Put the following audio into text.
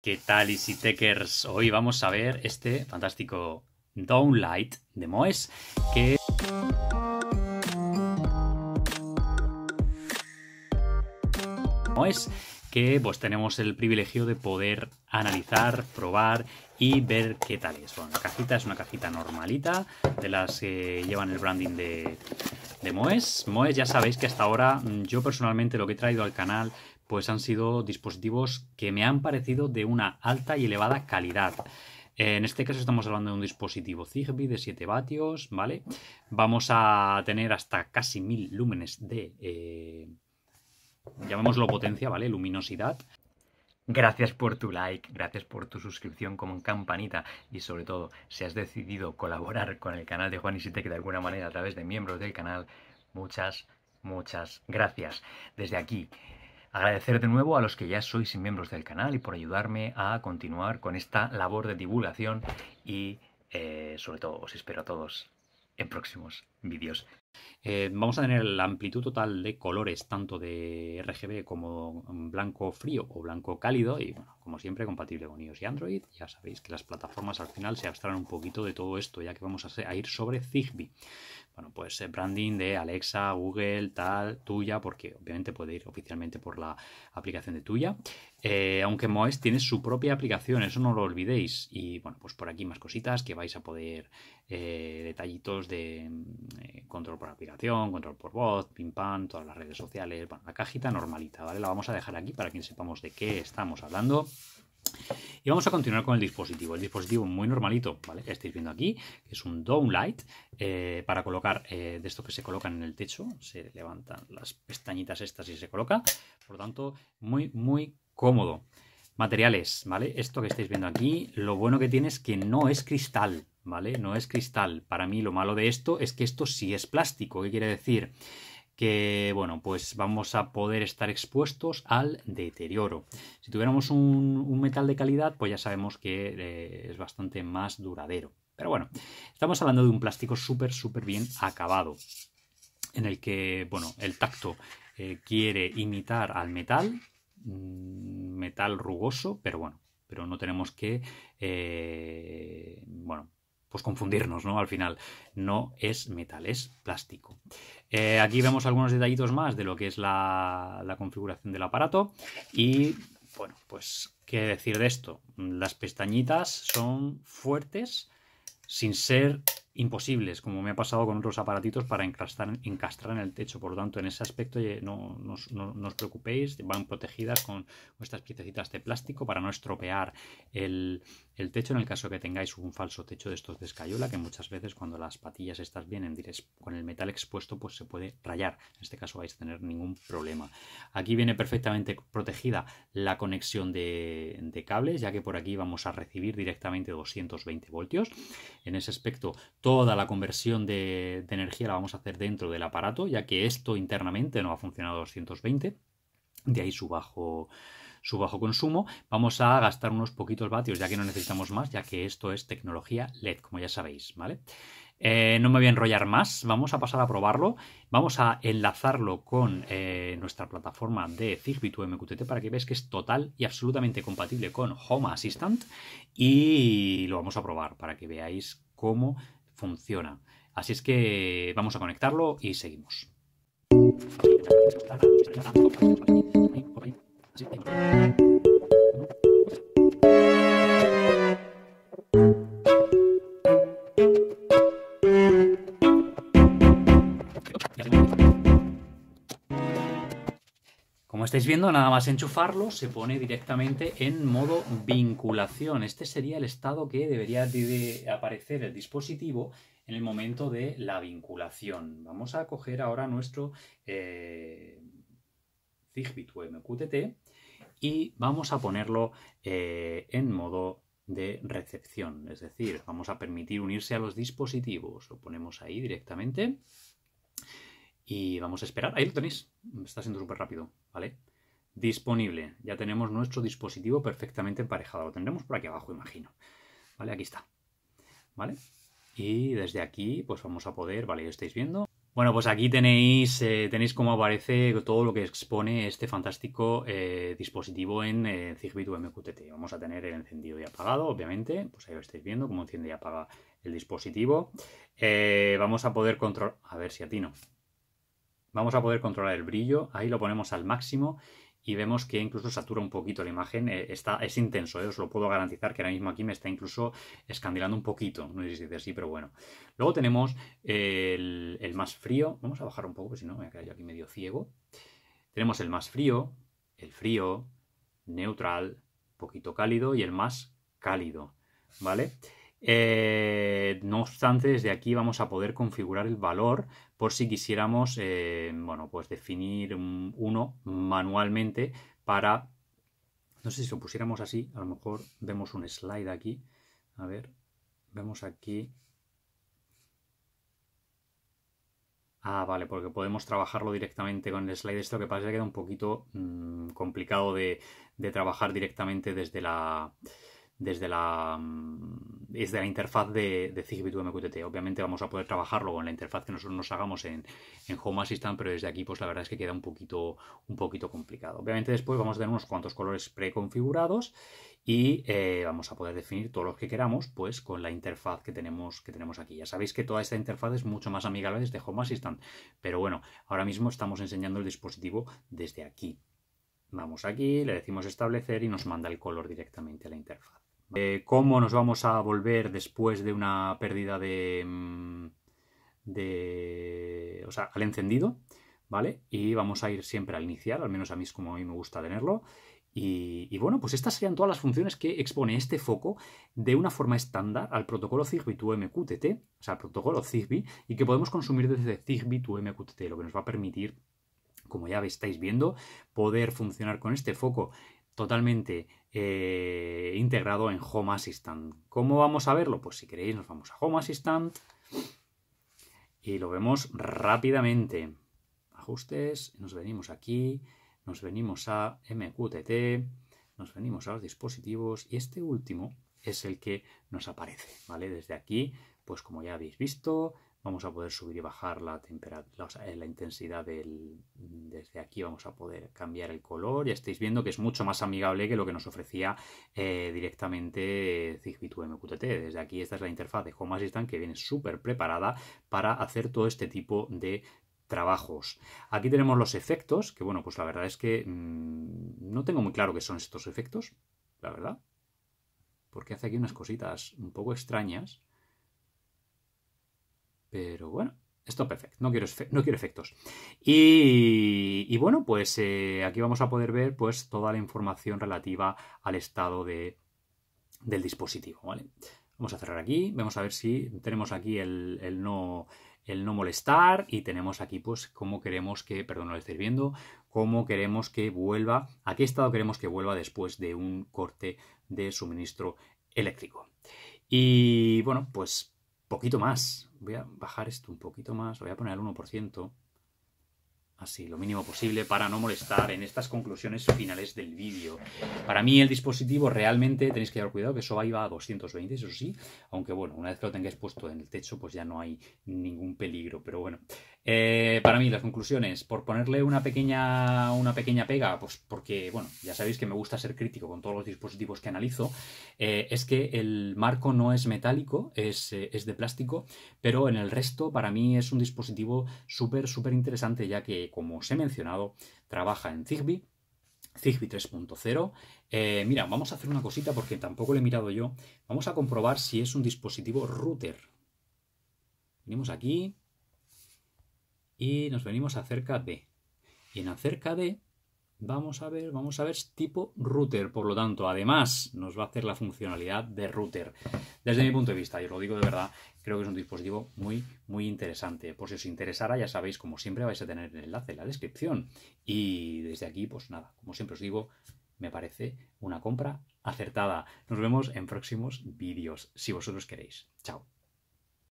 ¿Qué tal, Easy Hoy vamos a ver este fantástico Downlight de Moes que... Moes que pues tenemos el privilegio de poder analizar, probar y ver qué tal es. Bueno, la cajita es una cajita normalita de las que llevan el branding de, de Moes. Moes ya sabéis que hasta ahora mm, yo personalmente lo que he traído al canal pues han sido dispositivos que me han parecido de una alta y elevada calidad. Eh, en este caso estamos hablando de un dispositivo Zigbee de 7 vatios, ¿vale? Vamos a tener hasta casi mil lúmenes de, eh, llamémoslo potencia, ¿vale? Luminosidad. Gracias por tu like, gracias por tu suscripción como campanita y sobre todo si has decidido colaborar con el canal de Juan y Sitec de alguna manera a través de miembros del canal, muchas, muchas gracias. Desde aquí, Agradecer de nuevo a los que ya sois miembros del canal y por ayudarme a continuar con esta labor de divulgación y eh, sobre todo os espero a todos en próximos vídeos. Eh, vamos a tener la amplitud total de colores, tanto de RGB como blanco frío o blanco cálido, y bueno, como siempre, compatible con iOS y Android. Ya sabéis que las plataformas al final se abstraen un poquito de todo esto, ya que vamos a, ir sobre Zigbee. Bueno, pues eh, branding de Alexa, Google, tal, tuya, porque obviamente puede ir oficialmente por la aplicación de tuya. Eh, aunque Moes tiene su propia aplicación, eso no lo olvidéis. Y bueno, pues por aquí más cositas que vais a poder, detallitos de mm, control por aplicación, control por voz, pim pam, todas las redes sociales, la cajita normalita, ¿vale? La vamos a dejar aquí para que sepamos de qué estamos hablando. Y vamos a continuar con el dispositivo. El dispositivo muy normalito, ¿vale? Estáis viendo aquí, es un downlight eh, para colocar eh, de esto que se colocan en el techo. Se levantan las pestañitas estas y se coloca. Por lo tanto, muy, muy cómodo. Materiales, ¿vale? Esto que estáis viendo aquí, lo bueno que tiene es que no es cristal, ¿vale? No es cristal. Para mí lo malo de esto es que esto sí es plástico. ¿Qué quiere decir? que, bueno, pues vamos a poder estar expuestos al deterioro. Si tuviéramos un, metal de calidad, pues ya sabemos que eh, es bastante más duradero. Pero bueno, estamos hablando de un plástico súper, súper bien acabado, en el que, bueno, el tacto eh, quiere imitar al metal, Mm, metal rugoso, pero bueno, pero no tenemos que, eh, bueno, pues confundirnos, ¿no? Al final, no es metal, es plástico. Eh, aquí vemos algunos detallitos más de lo que es la, la configuración del aparato y, bueno, pues, ¿qué decir de esto? Las pestañitas son fuertes sin ser imposibles, como me ha pasado con otros aparatitos para encastrar, encastrar en el techo. Por lo tanto, en ese aspecto no, os preocupéis, van protegidas con, estas piececitas de plástico para no estropear el, techo en el caso que tengáis un falso techo de estos de escayola, que muchas veces cuando las patillas estas vienen con el metal expuesto, pues se puede rayar. En este caso vais a tener ningún problema. Aquí viene perfectamente protegida la conexión de, de cables, ya que por aquí vamos a recibir directamente 220 voltios. En ese aspecto, toda la conversión de, energía la vamos a hacer dentro del aparato, ya que esto internamente no ha funcionado 220, de ahí su bajo, su bajo consumo. Vamos a gastar unos poquitos vatios, ya que no necesitamos más, ya que esto es tecnología LED, como ya sabéis, ¿vale? Eh, no me voy a enrollar más, vamos a pasar a probarlo, vamos a enlazarlo con eh, nuestra plataforma de Zigbee tu MQTT para que veáis que es total y absolutamente compatible con Home Assistant y lo vamos a probar para que veáis cómo funciona. Así es que vamos a conectarlo y seguimos. estáis viendo, nada más enchufarlo, se pone directamente en modo vinculación. Este sería el estado que debería de aparecer el dispositivo en el momento de la vinculación. Vamos a coger ahora nuestro eh, Zigbee MQTT y vamos a ponerlo eh, en modo de recepción, es decir, vamos a permitir unirse a los dispositivos. Lo ponemos ahí directamente y vamos a esperar. Ahí lo tenéis. Está siendo súper rápido, ¿vale? Disponible. Ya tenemos nuestro dispositivo perfectamente emparejado. Lo tendremos por aquí abajo, imagino. ¿Vale? Aquí está. ¿Vale? Y desde aquí, pues vamos a poder, vale, ya estáis viendo. Bueno, pues aquí tenéis, eh, tenéis cómo aparece todo lo que expone este fantástico eh, dispositivo en eh, Zigbee MQTT. Vamos a tener el encendido y apagado, obviamente. Pues ahí lo estáis viendo, cómo enciende y apaga el dispositivo. Eh, vamos a poder controlar... A ver si atino vamos a poder controlar el brillo, ahí lo ponemos al máximo y vemos que incluso satura un poquito la imagen, eh, está, es intenso, eh, os lo puedo garantizar que ahora mismo aquí me está incluso escandilando un poquito, no sé si así, pero bueno. Luego tenemos eh, el, más frío, vamos a bajar un poco, si no me voy a yo aquí medio ciego. Tenemos el más frío, el frío, neutral, poquito cálido y el más cálido, ¿vale? Eh, no obstante, desde aquí vamos a poder configurar el valor por si quisiéramos eh, bueno, pues definir uno manualmente para... No sé si lo pusiéramos así, a lo mejor vemos un slide aquí. A ver, vemos aquí Ah, vale, porque podemos trabajarlo directamente con el slide. Esto que pasa es que queda un poquito mm, complicado de, trabajar directamente desde la, desde la, desde mm, la interfaz de, Zigbee MQTT. Obviamente vamos a poder trabajarlo con la interfaz que nosotros nos hagamos en, Home Assistant, pero desde aquí pues la verdad es que queda un poquito, un poquito complicado. Obviamente después vamos a tener unos cuantos colores preconfigurados y eh, vamos a poder definir todos los que queramos pues con la interfaz que tenemos, que tenemos aquí. Ya sabéis que toda esta interfaz es mucho más amigable desde Home Assistant, pero bueno, ahora mismo estamos enseñando el dispositivo desde aquí. Vamos aquí, le decimos establecer y nos manda el color directamente a la interfaz. Eh, cómo nos vamos a volver después de una pérdida de, mm, de, o sea, al encendido, ¿vale? Y vamos a ir siempre al inicial, al menos a mí es como a mí me gusta tenerlo. Y, bueno, pues estas serían todas las funciones que expone este foco de una forma estándar al protocolo Zigbee 2 MQTT, o sea, al protocolo Zigbee, y que podemos consumir desde Zigbee to MQTT, lo que nos va a permitir, como ya estáis viendo, poder funcionar con este foco totalmente eh, integrado en Home Assistant. ¿Cómo vamos a verlo? Pues si queréis nos vamos a Home Assistant y lo vemos rápidamente. Ajustes, nos venimos aquí, nos venimos a MQTT, nos venimos a los dispositivos y este último es el que nos aparece, ¿vale? Desde aquí, pues como ya habéis visto, vamos a poder subir y bajar la eh, la intensidad del, desde aquí vamos a poder cambiar el color. Ya estáis viendo que es mucho más amigable que lo que nos ofrecía eh, directamente eh, Zigbee MQTT. Desde aquí esta es la interfaz de Home Assistant que viene súper preparada para hacer todo este tipo de trabajos. Aquí tenemos los efectos, que bueno, pues la verdad es que mm, no tengo muy claro qué son estos efectos, la verdad, porque hace aquí unas cositas un poco extrañas pero bueno, esto perfecto no quiero, no quiero efectos. Y, bueno, pues eh, aquí vamos a poder ver pues, toda la información relativa al estado del dispositivo. Vamos a cerrar aquí, vamos a ver si tenemos aquí el, no el no molestar y tenemos aquí pues cómo queremos que, perdón, no lo estoy viendo, cómo queremos que vuelva, a qué estado queremos que vuelva después de un corte de suministro eléctrico. Y bueno, pues poquito más. Voy a bajar esto un poquito más, voy a poner el 1%. Así, lo mínimo posible para no molestar en estas conclusiones finales del vídeo. Para mí el dispositivo realmente tenéis que llevar cuidado que eso iba a 220, eso sí. Aunque bueno, una vez que lo tengáis puesto en el techo pues ya no hay ningún peligro. Pero bueno, eh, para mí, las conclusiones, por ponerle una pequeña, una pequeña pega, pues porque, bueno, ya sabéis que me gusta ser crítico con todos los dispositivos que analizo, eh, es que el marco no es metálico, eh, es, de plástico, pero en el resto, para mí, es un dispositivo súper, súper interesante, ya que, como os he mencionado, trabaja en Zigbee. Zigbee 3.0. mira, vamos a hacer una cosita porque tampoco le he mirado yo. Vamos a comprobar si es un dispositivo router. Venimos aquí, y nos venimos acerca de. Y en acerca de vamos a ver, vamos a ver tipo router, por lo tanto, además nos va a hacer la funcionalidad de router. Desde mi punto de vista, y os lo digo de verdad, creo que es un dispositivo muy, muy interesante. Por si os interesara, ya sabéis, como siempre, vais a tener el enlace en la descripción. Y desde aquí, pues nada, como siempre os digo, me parece una compra acertada. Nos vemos en próximos vídeos, si vosotros queréis. Chao.